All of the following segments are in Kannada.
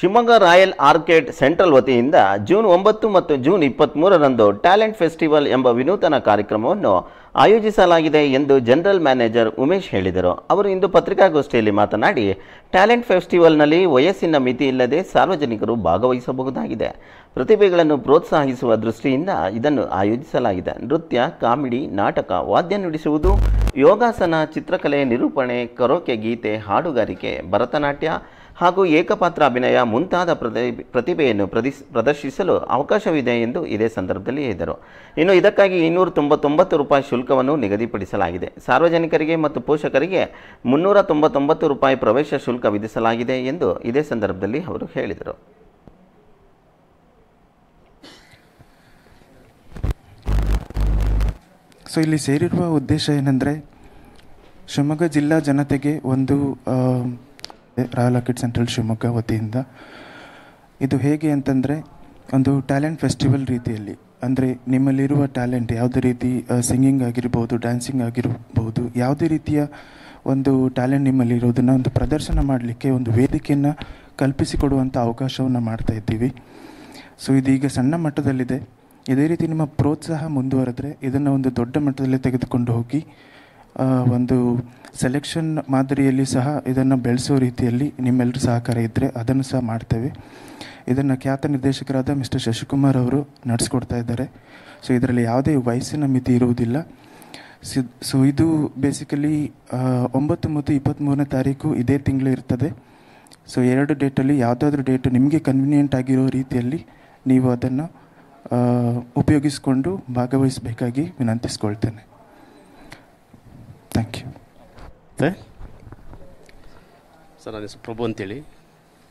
ಶಿವಮೊಗ್ಗ ರಾಯಲ್ ಆರ್ಕೇಡ್ ಸೆಂಟ್ರಲ್ ವತಿಯಿಂದ ಜೂನ್ ಒಂಬತ್ತು ಮತ್ತು ಜೂನ್ ಇಪ್ಪತ್ತ್ಮೂರರಂದು ಟ್ಯಾಲೆಂಟ್ ಫೆಸ್ಟಿವಲ್ ಎಂಬ ವಿನೂತನ ಕಾರ್ಯಕ್ರಮವನ್ನು ಆಯೋಜಿಸಲಾಗಿದೆ ಎಂದು ಜನರಲ್ ಮ್ಯಾನೇಜರ್ ಉಮೇಶ್ ಹೇಳಿದರು ಅವರು ಇಂದು ಪತ್ರಿಕಾಗೋಷ್ಠಿಯಲ್ಲಿ ಮಾತನಾಡಿ ಟ್ಯಾಲೆಂಟ್ ಫೆಸ್ಟಿವಲ್ನಲ್ಲಿ ವಯಸ್ಸಿನ ಮಿತಿ ಇಲ್ಲದೆ ಸಾರ್ವಜನಿಕರು ಭಾಗವಹಿಸಬಹುದಾಗಿದೆ ಪ್ರತಿಭೆಗಳನ್ನು ಪ್ರೋತ್ಸಾಹಿಸುವ ದೃಷ್ಟಿಯಿಂದ ಇದನ್ನು ಆಯೋಜಿಸಲಾಗಿದೆ ನೃತ್ಯ ಕಾಮಿಡಿ ನಾಟಕ ವಾದ್ಯ ನುಡಿಸುವುದು ಯೋಗಾಸನ ಚಿತ್ರಕಲೆ ನಿರೂಪಣೆ ಕರೋಕೆ ಗೀತೆ ಹಾಡುಗಾರಿಕೆ ಭರತನಾಟ್ಯ ಹಾಗೂ ಏಕಪಾತ್ರ ಅಭಿನಯ ಮುಂತಾದ ಪ್ರತಿಭೆಯನ್ನು ಪ್ರದರ್ಶಿಸಲು ಅವಕಾಶವಿದೆ ಎಂದು ಇದೇ ಸಂದರ್ಭದಲ್ಲಿ ಹೇಳಿದರು ಇನ್ನು ಇದಕ್ಕಾಗಿ ಇನ್ನೂರ ತೊಂಬತ್ತೊಂಬತ್ತು ರೂಪಾಯಿ ಶುಲ್ಕವನ್ನು ನಿಗದಿಪಡಿಸಲಾಗಿದೆ ಸಾರ್ವಜನಿಕರಿಗೆ ಮತ್ತು ಪೋಷಕರಿಗೆ ಮುನ್ನೂರ ತೊಂಬತ್ತೊಂಬತ್ತು ರೂಪಾಯಿ ಪ್ರವೇಶ ಶುಲ್ಕ ವಿಧಿಸಲಾಗಿದೆ ಎಂದು ಇದೇ ಸಂದರ್ಭದಲ್ಲಿ ಅವರು ಹೇಳಿದರು ಸೊ ಇಲ್ಲಿ ಸೇರಿರುವ ಉದ್ದೇಶ ಏನಂದರೆ ಶಿವಮೊಗ್ಗ ಜಿಲ್ಲಾ ಜನತೆಗೆ ಒಂದು ರಾಯಲ್ ಆರ್ಕಿಡ್ ಸೆಂಟ್ರಲ್ ಶಿವಮೊಗ್ಗ ವತಿಯಿಂದ ಇದು ಹೇಗೆ ಅಂತಂದರೆ ಒಂದು ಟ್ಯಾಲೆಂಟ್ ಫೆಸ್ಟಿವಲ್ ರೀತಿಯಲ್ಲಿ ಅಂದರೆ ನಿಮ್ಮಲ್ಲಿರುವ ಟ್ಯಾಲೆಂಟ್ ಯಾವುದೇ ರೀತಿ ಸಿಂಗಿಂಗ್ ಆಗಿರ್ಬೋದು ಡ್ಯಾನ್ಸಿಂಗ್ ಆಗಿರ್ಬೋದು ಯಾವುದೇ ರೀತಿಯ ಒಂದು ಟ್ಯಾಲೆಂಟ್ ಇರೋದನ್ನು ಒಂದು ಪ್ರದರ್ಶನ ಮಾಡಲಿಕ್ಕೆ ಒಂದು ವೇದಿಕೆಯನ್ನು ಕಲ್ಪಿಸಿಕೊಡುವಂಥ ಅವಕಾಶವನ್ನು ಮಾಡ್ತಾ ಇದ್ದೀವಿ ಸೊ ಇದೀಗ ಸಣ್ಣ ಮಟ್ಟದಲ್ಲಿದೆ ಇದೇ ರೀತಿ ನಿಮ್ಮ ಪ್ರೋತ್ಸಾಹ ಮುಂದುವರೆದ್ರೆ ಇದನ್ನು ಒಂದು ದೊಡ್ಡ ಮಟ್ಟದಲ್ಲಿ ತೆಗೆದುಕೊಂಡು ಹೋಗಿ ಒಂದು ಸೆಲೆಕ್ಷನ್ ಮಾದರಿಯಲ್ಲಿ ಸಹ ಇದನ್ನು ಬೆಳೆಸೋ ರೀತಿಯಲ್ಲಿ ನಿಮ್ಮೆಲ್ಲರೂ ಸಹಕಾರ ಇದ್ದರೆ ಅದನ್ನು ಸಹ ಮಾಡ್ತೇವೆ ಇದನ್ನು ಖ್ಯಾತ ನಿರ್ದೇಶಕರಾದ ಮಿಸ್ಟರ್ ಶಶಿಕುಮಾರ್ ಅವರು ನಡೆಸ್ಕೊಡ್ತಾ ಇದ್ದಾರೆ ಸೊ ಇದರಲ್ಲಿ ಯಾವುದೇ ವಯಸ್ಸಿನ ಮಿತಿ ಇರುವುದಿಲ್ಲ ಸಿ ಸೊ ಇದು ಬೇಸಿಕಲಿ ಒಂಬತ್ತು ಮತ್ತು ಇಪ್ಪತ್ತ್ಮೂರನೇ ತಾರೀಕು ಇದೇ ತಿಂಗಳು ಇರ್ತದೆ ಸೊ ಎರಡು ಡೇಟಲ್ಲಿ ಯಾವುದಾದ್ರೂ ಡೇಟು ನಿಮಗೆ ಕನ್ವಿನಿಯೆಂಟ್ ಆಗಿರೋ ರೀತಿಯಲ್ಲಿ ನೀವು ಅದನ್ನು ಉಪಯೋಗಿಸಿಕೊಂಡು ಭಾಗವಹಿಸಬೇಕಾಗಿ ವಿನಂತಿಸ್ಕೊಳ್ತೇನೆ ಥ್ಯಾಂಕ್ ಯು ಸರ್ ನನ್ನ ಹೆಸರು ಪ್ರಭು ಅಂತೇಳಿ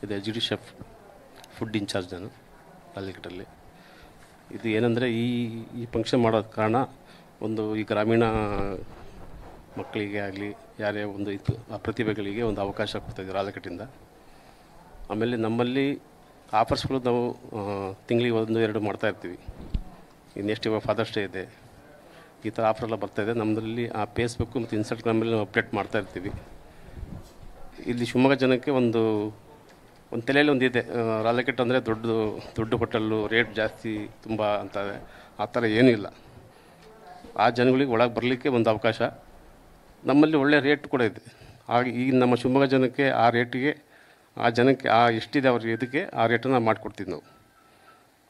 ಇದೆ ಜ್ಯುಡಿಷ್ ಶೆಫ್ ಫುಡ್ ಇನ್ಚಾರ್ಜ್ ನಾನು ಪಾಲಿಕೆಟಲ್ಲಿ ಇದು ಏನಂದರೆ ಈ ಈ ಫಂಕ್ಷನ್ ಮಾಡೋದ ಕಾರಣ ಒಂದು ಈ ಗ್ರಾಮೀಣ ಮಕ್ಕಳಿಗೆ ಆಗಲಿ ಯಾರೇ ಒಂದು ಇದು ಆ ಪ್ರತಿಭೆಗಳಿಗೆ ಒಂದು ಅವಕಾಶ ಕೊಡ್ತಾ ಕೊಡ್ತಾಯಿದ್ರು ಆಲಕಟ್ಟಿಂದ ಆಮೇಲೆ ನಮ್ಮಲ್ಲಿ ಆಫರ್ಸ್ಗಳು ನಾವು ತಿಂಗಳಿಗೆ ಒಂದು ಎರಡು ಮಾಡ್ತಾಯಿರ್ತೀವಿ ಇನ್ನೆಷ್ಟು ನೆಕ್ಸ್ಟ್ ಇವಾಗ ಫಾದರ್ಸ್ ಡೇ ಇದೆ ಈ ಥರ ಆಫರೆಲ್ಲ ಬರ್ತಾಯಿದೆ ನಮ್ಮದ್ರಲ್ಲಿ ಆ ಫೇಸ್ಬುಕ್ ಮತ್ತು ಇನ್ಸ್ಟಾಗ್ರಾಮಲ್ಲಿ ನಾವು ಅಪ್ಡೇಟ್ ಮಾಡ್ತಾ ಇರ್ತೀವಿ ಇಲ್ಲಿ ಶಿವಮೊಗ್ಗ ಜನಕ್ಕೆ ಒಂದು ಒಂದು ತಲೆಯಲ್ಲಿ ಒಂದು ಇದೆ ರಾಲಕೆಟ್ ಅಂದರೆ ದೊಡ್ಡ ದೊಡ್ಡ ಹೋಟೆಲ್ಲು ರೇಟ್ ಜಾಸ್ತಿ ತುಂಬ ಅಂತ ಆ ಥರ ಏನೂ ಇಲ್ಲ ಆ ಜನಗಳಿಗೆ ಒಳಗೆ ಬರಲಿಕ್ಕೆ ಒಂದು ಅವಕಾಶ ನಮ್ಮಲ್ಲಿ ಒಳ್ಳೆಯ ರೇಟ್ ಕೂಡ ಇದೆ ಹಾಗೆ ಈಗ ನಮ್ಮ ಶಿವಮೊಗ್ಗ ಜನಕ್ಕೆ ಆ ರೇಟಿಗೆ ಆ ಜನಕ್ಕೆ ಆ ಎಷ್ಟಿದೆ ಅವ್ರಿಗೆ ಇದಕ್ಕೆ ಆ ರೇಟನ್ನು ಮಾಡಿಕೊಡ್ತೀವಿ ನಾವು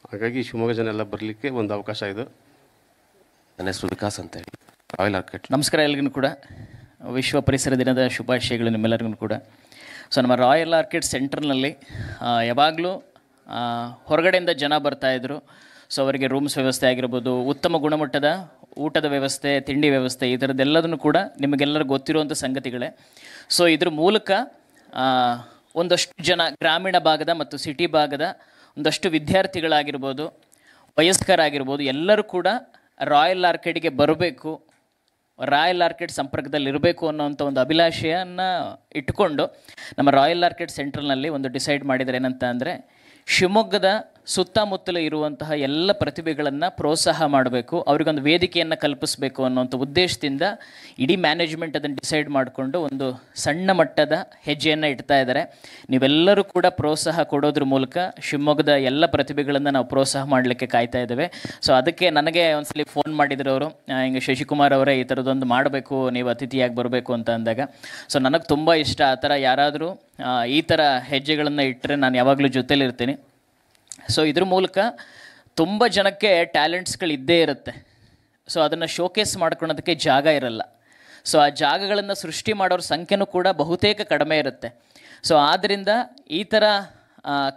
ಹಾಗಾಗಿ ಶಿವಮೊಗ್ಗ ಜನ ಎಲ್ಲ ಬರಲಿಕ್ಕೆ ಒಂದು ಅವಕಾಶ ಇದು ನನ್ನ ಹೆಸರು ವಿಕಾಸ್ ಅಂತೇಳಿ ರಾಯಲ್ ಆರ್ಕಿಟ್ ನಮಸ್ಕಾರ ಎಲ್ರಿಗೂ ಕೂಡ ವಿಶ್ವ ಪರಿಸರ ದಿನದ ಶುಭಾಶಯಗಳು ನಿಮ್ಮೆಲ್ಲರಿಗೂ ಕೂಡ ಸೊ ನಮ್ಮ ರಾಯಲ್ ಆರ್ಕಿಡ್ ಸೆಂಟರ್ನಲ್ಲಿ ಯಾವಾಗಲೂ ಹೊರಗಡೆಯಿಂದ ಜನ ಬರ್ತಾಯಿದ್ರು ಸೊ ಅವರಿಗೆ ರೂಮ್ಸ್ ವ್ಯವಸ್ಥೆ ಆಗಿರ್ಬೋದು ಉತ್ತಮ ಗುಣಮಟ್ಟದ ಊಟದ ವ್ಯವಸ್ಥೆ ತಿಂಡಿ ವ್ಯವಸ್ಥೆ ಈ ಥರದ್ದೆಲ್ಲದನ್ನು ಕೂಡ ನಿಮಗೆಲ್ಲರಿಗೂ ಗೊತ್ತಿರುವಂಥ ಸಂಗತಿಗಳೇ ಸೊ ಇದ್ರ ಮೂಲಕ ಒಂದಷ್ಟು ಜನ ಗ್ರಾಮೀಣ ಭಾಗದ ಮತ್ತು ಸಿಟಿ ಭಾಗದ ಒಂದಷ್ಟು ವಿದ್ಯಾರ್ಥಿಗಳಾಗಿರ್ಬೋದು ವಯಸ್ಕರಾಗಿರ್ಬೋದು ಎಲ್ಲರೂ ಕೂಡ ರಾಯಲ್ ಆರ್ಕಿಡ್ಗೆ ಬರಬೇಕು ರಾಯಲ್ ಆರ್ಕಿಡ್ ಸಂಪರ್ಕದಲ್ಲಿ ಇರಬೇಕು ಅನ್ನೋವಂಥ ಒಂದು ಅಭಿಲಾಷೆಯನ್ನು ಇಟ್ಕೊಂಡು ನಮ್ಮ ರಾಯಲ್ ಆರ್ಕಿಡ್ ಸೆಂಟ್ರಲ್ನಲ್ಲಿ ಒಂದು ಡಿಸೈಡ್ ಮಾಡಿದರೆ ಏನಂತ ಅಂದರೆ ಶಿವಮೊಗ್ಗದ ಸುತ್ತಮುತ್ತಲು ಇರುವಂತಹ ಎಲ್ಲ ಪ್ರತಿಭೆಗಳನ್ನು ಪ್ರೋತ್ಸಾಹ ಮಾಡಬೇಕು ಅವರಿಗೊಂದು ವೇದಿಕೆಯನ್ನು ಕಲ್ಪಿಸಬೇಕು ಅನ್ನೋಂಥ ಉದ್ದೇಶದಿಂದ ಇಡೀ ಮ್ಯಾನೇಜ್ಮೆಂಟ್ ಅದನ್ನು ಡಿಸೈಡ್ ಮಾಡಿಕೊಂಡು ಒಂದು ಸಣ್ಣ ಮಟ್ಟದ ಹೆಜ್ಜೆಯನ್ನು ಇಡ್ತಾ ಇದ್ದಾರೆ ನೀವೆಲ್ಲರೂ ಕೂಡ ಪ್ರೋತ್ಸಾಹ ಕೊಡೋದ್ರ ಮೂಲಕ ಶಿವಮೊಗ್ಗದ ಎಲ್ಲ ಪ್ರತಿಭೆಗಳನ್ನು ನಾವು ಪ್ರೋತ್ಸಾಹ ಮಾಡಲಿಕ್ಕೆ ಕಾಯ್ತಾ ಇದ್ದೇವೆ ಸೊ ಅದಕ್ಕೆ ನನಗೆ ಒಂದ್ಸಲಿ ಫೋನ್ ಮಾಡಿದ್ರು ಅವರು ಹಿಂಗೆ ಶಶಿಕುಮಾರ್ ಅವರೇ ಈ ಥರದೊಂದು ಮಾಡಬೇಕು ನೀವು ಅತಿಥಿಯಾಗಿ ಬರಬೇಕು ಅಂತ ಅಂದಾಗ ಸೊ ನನಗೆ ತುಂಬ ಇಷ್ಟ ಆ ಥರ ಯಾರಾದರೂ ಈ ಥರ ಹೆಜ್ಜೆಗಳನ್ನು ಇಟ್ಟರೆ ನಾನು ಯಾವಾಗಲೂ ಜೊತೇಲಿರ್ತೀನಿ ಸೊ ಇದ್ರ ಮೂಲಕ ತುಂಬ ಜನಕ್ಕೆ ಟ್ಯಾಲೆಂಟ್ಸ್ಗಳಿದ್ದೇ ಇದ್ದೇ ಇರುತ್ತೆ ಸೊ ಅದನ್ನು ಶೋಕೇಸ್ ಮಾಡ್ಕೊಳೋದಕ್ಕೆ ಜಾಗ ಇರಲ್ಲ ಸೊ ಆ ಜಾಗಗಳನ್ನು ಸೃಷ್ಟಿ ಮಾಡೋರ ಸಂಖ್ಯೆನೂ ಕೂಡ ಬಹುತೇಕ ಕಡಿಮೆ ಇರುತ್ತೆ ಸೊ ಆದ್ದರಿಂದ ಈ ಥರ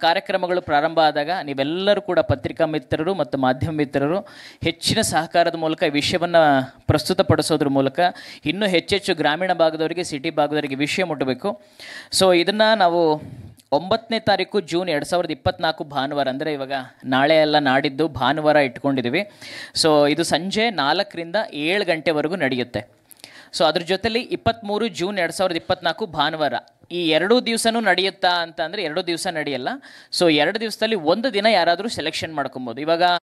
ಕಾರ್ಯಕ್ರಮಗಳು ಪ್ರಾರಂಭ ಆದಾಗ ನೀವೆಲ್ಲರೂ ಕೂಡ ಪತ್ರಿಕಾ ಮಿತ್ರರು ಮತ್ತು ಮಾಧ್ಯಮ ಮಿತ್ರರು ಹೆಚ್ಚಿನ ಸಹಕಾರದ ಮೂಲಕ ಈ ವಿಷಯವನ್ನು ಪ್ರಸ್ತುತಪಡಿಸೋದ್ರ ಮೂಲಕ ಇನ್ನೂ ಹೆಚ್ಚೆಚ್ಚು ಗ್ರಾಮೀಣ ಭಾಗದವರಿಗೆ ಸಿಟಿ ಭಾಗದವರಿಗೆ ವಿಷಯ ಮುಟ್ಟಬೇಕು ಸೊ ಇದನ್ನು ನಾವು ಒಂಬತ್ತನೇ ತಾರೀಕು ಜೂನ್ ಎರಡು ಸಾವಿರದ ಇಪ್ಪತ್ನಾಲ್ಕು ಭಾನುವಾರ ಅಂದರೆ ಇವಾಗ ನಾಳೆ ಎಲ್ಲ ನಾಡಿದ್ದು ಭಾನುವಾರ ಇಟ್ಕೊಂಡಿದ್ದೀವಿ ಸೊ ಇದು ಸಂಜೆ ನಾಲ್ಕರಿಂದ ಏಳು ಗಂಟೆವರೆಗೂ ನಡೆಯುತ್ತೆ ಸೊ ಅದ್ರ ಜೊತೆಲಿ ಇಪ್ಪತ್ತ್ಮೂರು ಜೂನ್ ಎರಡು ಸಾವಿರದ ಇಪ್ಪತ್ನಾಲ್ಕು ಭಾನುವಾರ ಈ ಎರಡೂ ದಿವಸನೂ ನಡೆಯುತ್ತಾ ಅಂತ ಅಂದರೆ ಎರಡು ದಿವಸ ನಡೆಯಲ್ಲ ಸೊ ಎರಡು ದಿವಸದಲ್ಲಿ ಒಂದು ದಿನ ಯಾರಾದರೂ ಸೆಲೆಕ್ಷನ್ ಮಾಡ್ಕೊಬೋದು ಇವಾಗ